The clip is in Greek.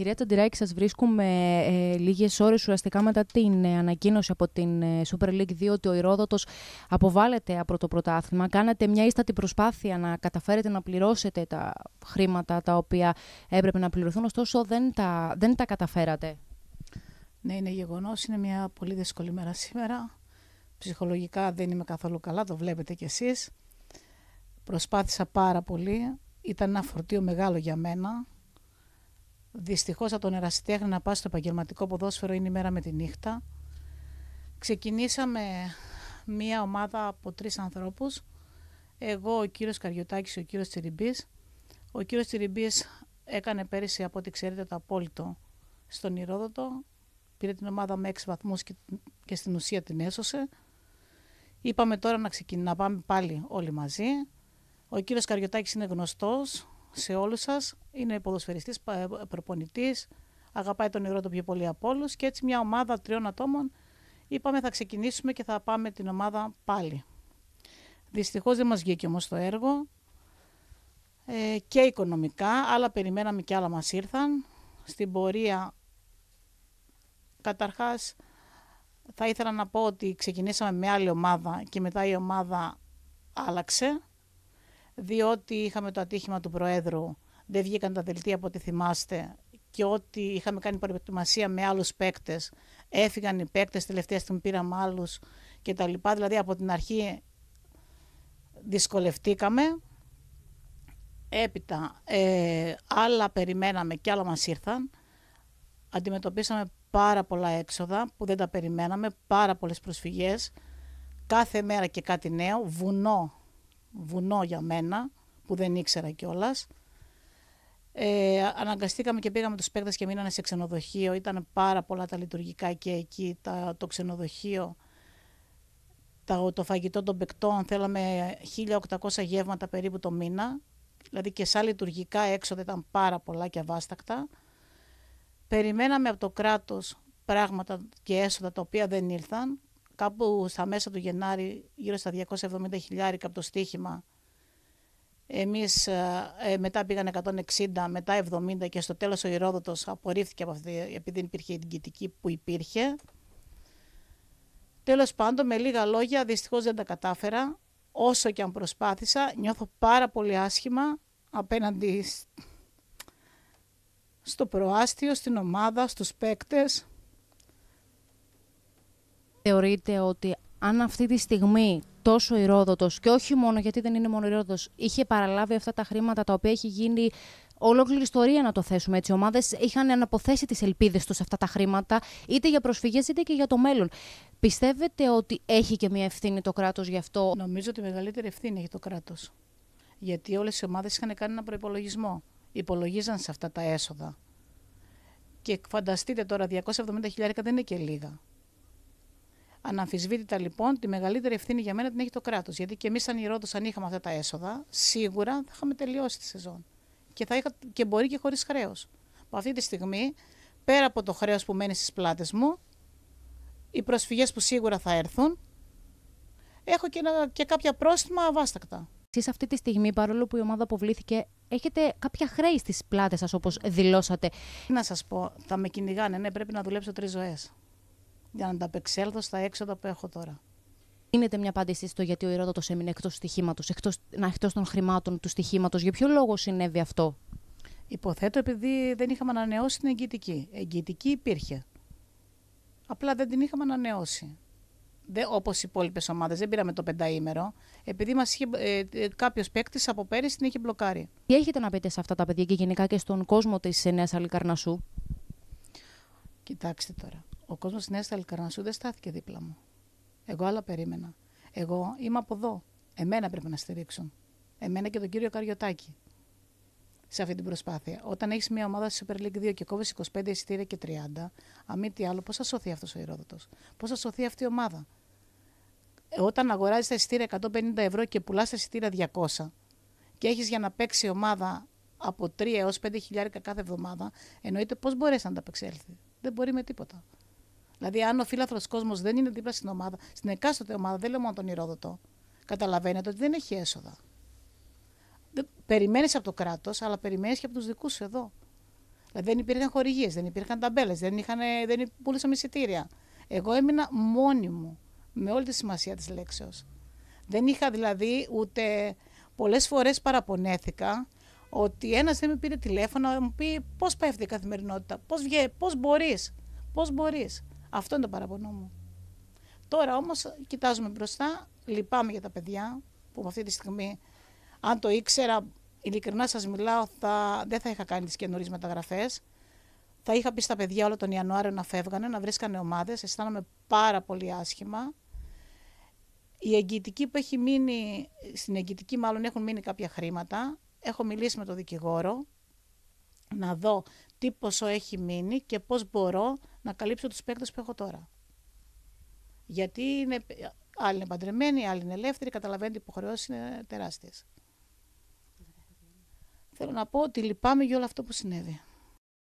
Κυρία Τοντιράκη, σας βρίσκουμε ε, λίγες ώρες ουραστικά μετά την ε, ανακοίνωση από την ε, Super League 2 ότι ο Ηρόδοτος αποβάλλεται από το πρωτάθλημα. Κάνατε μια ίστατη προσπάθεια να καταφέρετε να πληρώσετε τα χρήματα τα οποία έπρεπε να πληρωθούν, ωστόσο δεν τα, δεν τα καταφέρατε. Ναι, είναι γεγονός. Είναι μια πολύ δύσκολη μέρα σήμερα. Ψυχολογικά δεν είμαι καθόλου καλά, το βλέπετε κι εσείς. Προσπάθησα πάρα πολύ. Ήταν ένα φορτίο μεγάλο για μένα Δυστυχώς από τον ερασιτέχνη να πάει στο επαγγελματικό ποδόσφαιρο είναι η μέρα με τη νύχτα. Ξεκινήσαμε μία ομάδα από τρεις ανθρώπους. Εγώ, ο κύριος Καριωτάκης, ο κύριος Τσιριμπής. Ο κύριος Τσιριμπής έκανε πέρυσι, από ό,τι ξέρετε, το απόλυτο στον Ηρόδοτο. Πήρε την ομάδα με έξι βαθμούς και, και στην ουσία την έσωσε. Είπαμε τώρα να, ξεκινήσουμε να πάμε πάλι όλοι μαζί. Ο κύριος Καριωτάκης είναι γνωστός, σε όλους σας. Είναι ποδοσφαιριστής, ε, προπονητής, αγαπάει τον νερό το πιο πολύ από όλους και έτσι μια ομάδα τριών ατόμων είπαμε θα ξεκινήσουμε και θα πάμε την ομάδα πάλι. Δυστυχώς δεν μας βγήκε όμως το έργο ε, και οικονομικά, άλλα περιμέναμε και άλλα μας ήρθαν. Στην πορεία, καταρχάς, θα ήθελα να πω ότι ξεκινήσαμε με άλλη ομάδα και μετά η ομάδα άλλαξε διότι είχαμε το ατύχημα του Προέδρου, δεν βγήκαν τα δελτία από ό,τι θυμάστε και ότι είχαμε κάνει προετοιμασία με άλλους παίκτες. Έφυγαν οι παίκτες, τελευταία στιγμή πήραμε άλλους κτλ. Δηλαδή από την αρχή δυσκολευτήκαμε. Έπειτα ε, άλλα περιμέναμε και άλλα μας ήρθαν. Αντιμετωπίσαμε πάρα πολλά έξοδα που δεν τα περιμέναμε, πάρα πολλές προσφυγές. Κάθε μέρα και κάτι νέο, βουνό βουνό για μένα, που δεν ήξερα κιόλας. Ε, αναγκαστήκαμε και πήγαμε τους παίκτες και μείνανε σε ξενοδοχείο. Ήταν πάρα πολλά τα λειτουργικά και εκεί, τα, το ξενοδοχείο, τα, το φαγητό των παικτών. Θέλαμε 1.800 γεύματα περίπου το μήνα. Δηλαδή και σαν λειτουργικά έξοδα ήταν πάρα πολλά και αβάστακτα. Περιμέναμε από το κράτος πράγματα και έσοδα τα οποία δεν ήλθαν κάπου στα μέσα του Γενάρη, γύρω στα 270 χιλιάρικα από το στοίχημα. Εμείς ε, ε, μετά πήγαν 160, μετά 70 και στο τέλος ο Ηρόδοτος απορρίφθηκε από αυτή, επειδή δεν υπήρχε η διοικητική που υπήρχε. Τέλος πάντων, με λίγα λόγια, δυστυχώς δεν τα κατάφερα. Όσο και αν προσπάθησα, νιώθω πάρα πολύ άσχημα απέναντι στο προάστιο, στην ομάδα, στους παίκτες, Θεωρείτε ότι αν αυτή τη στιγμή τόσο ηρόδοτος και όχι μόνο γιατί δεν είναι μόνο ηρόδοτος, είχε παραλάβει αυτά τα χρήματα τα οποία έχει γίνει ολόκληρη ιστορία να το θέσουμε έτσι. Οι ομάδες είχαν αναποθέσει τις ελπίδες τους σε αυτά τα χρήματα, είτε για προσφυγές είτε και για το μέλλον. Πιστεύετε ότι έχει και μια ευθύνη το κράτος γι' αυτό. Νομίζω ότι μεγαλύτερη ευθύνη έχει το κράτος. Γιατί όλες οι ομάδες είχαν κάνει ένα προπολογισμό. Υπολογίζαν σε αυτά τα έσοδα. Και φανταστείτε τώρα, 270 δεν είναι και λίγα. Αναμφισβήτητα λοιπόν, τη μεγαλύτερη ευθύνη για μένα την έχει το κράτος. Γιατί και εμείς, αν η Ρόδος, αν είχαμε αυτά τα έσοδα, σίγουρα θα είχαμε τελειώσει τη σεζόν. Και, θα είχα, και μπορεί και χωρίς χρέος. Αυτή τη στιγμή, πέρα από το χρέος που μένει στις πλάτες μου, οι προσφυγές που σίγουρα θα έρθουν, έχω και, ένα, και κάποια πρόστιμα αβάστακτα. Εσείς αυτή τη στιγμή, παρόλο που η ομάδα αποβλήθηκε, έχετε κάποια χρέη στις πλάτες σας, όπως δηλώσατε. να σας πω, θα με κυνηγάνε, ναι, πρέπει να δουλέψω τρεις ζωές για να ανταπεξέλθω στα έξοδα που έχω τώρα. Δίνετε μια απάντηση στο γιατί ο Ηρώτατο έμεινε εκτός στοιχήματος, εκτός, να, εκτός των χρημάτων του στοιχήματος. Για ποιο λόγο συνέβη αυτό. Υποθέτω επειδή δεν είχαμε ανανεώσει την εγγυητική. Εγγυητική υπήρχε. Απλά δεν την είχαμε ανανεώσει. Όπως οι υπόλοιπες ομάδες, δεν πήραμε το πενταήμερο, επειδή μας είχε, ε, ε κάποιος παίκτης από πέρυσι την είχε μπλοκάρει. Τι έχετε να πείτε σε αυτά τα παιδιά και γενικά και στον κόσμο της ε, Νέας Αλικαρνασού. Κοιτάξτε τώρα. Ο κόσμος συνέστα Αλκαρνασού δεν στάθηκε δίπλα μου. Εγώ άλλα περίμενα. Εγώ είμαι από εδώ. Εμένα πρέπει να στηρίξουν. Εμένα και τον κύριο Καριωτάκη. Σε αυτή την προσπάθεια. Όταν έχεις μια ομάδα στη Super League 2 και κόβεις 25 εισιτήρια και 30, αμήν τι άλλο, πώς θα σωθεί αυτός ο Ηρόδοτο, πώς θα σωθεί αυτή η ομάδα. Ε, όταν αγοράζεις τα εισιτήρια 150 ευρώ και πουλάς τα εισιτήρια 200 και έχεις για να παίξει ομάδα από 3 έω 5 χιλιάρικα κάθε εβδομάδα, εννοείται πώς μπορέσει να ανταπεξέλθεις. Δεν μπορεί με τίποτα. Δηλαδή, αν ο φίλαθρο κόσμος δεν είναι δίπλα στην ομάδα, στην εκάστοτε ομάδα, δεν λέω μόνο τον Ηρόδοτο, καταλαβαίνετε ότι δεν έχει έσοδα. Περιμένεις από το κράτος, αλλά περιμένεις και από τους δικούς σου εδώ. Δηλαδή, δεν υπήρχαν χορηγίες, δεν υπήρχαν ταμπέλες, δεν, είχαν, δεν εισιτήρια. Εγώ έμεινα μόνη μου, με όλη τη σημασία της λέξεως. Δεν είχα δηλαδή ούτε. Πολλές φορές παραπονέθηκα ότι ένας δεν με πήρε τηλέφωνο μου πει πώς πέφτει η καθημερινότητα, πώς βγαίνει, πώς μπορείς, πώς μπορείς. Αυτό είναι το παραπονό μου. Τώρα όμως κοιτάζουμε μπροστά, λυπάμαι για τα παιδιά που αυτή τη στιγμή, αν το ήξερα, ειλικρινά σας μιλάω, δεν θα είχα κάνει τις καινούριες μεταγραφές. Θα είχα πει στα παιδιά όλο τον Ιανουάριο να φεύγανε, να βρίσκανε ομάδες. αισθάνομαι πάρα πολύ άσχημα. Η εγγυητική που έχει μείνει, στην εγγυητική μάλλον έχουν μείνει κάποια χρήματα. Έχω μιλήσει με τον δικηγόρο, να δω τι ποσό έχει μείνει και πώς μπορώ να καλύψω τους παίκτες που έχω τώρα. Γιατί είναι, άλλοι είναι παντρεμένοι, άλλοι είναι ελεύθεροι, καταλαβαίνετε οι υποχρεώσεις είναι τεράστιες. Θέλω να πω ότι λυπάμαι για όλο αυτό που συνέβη.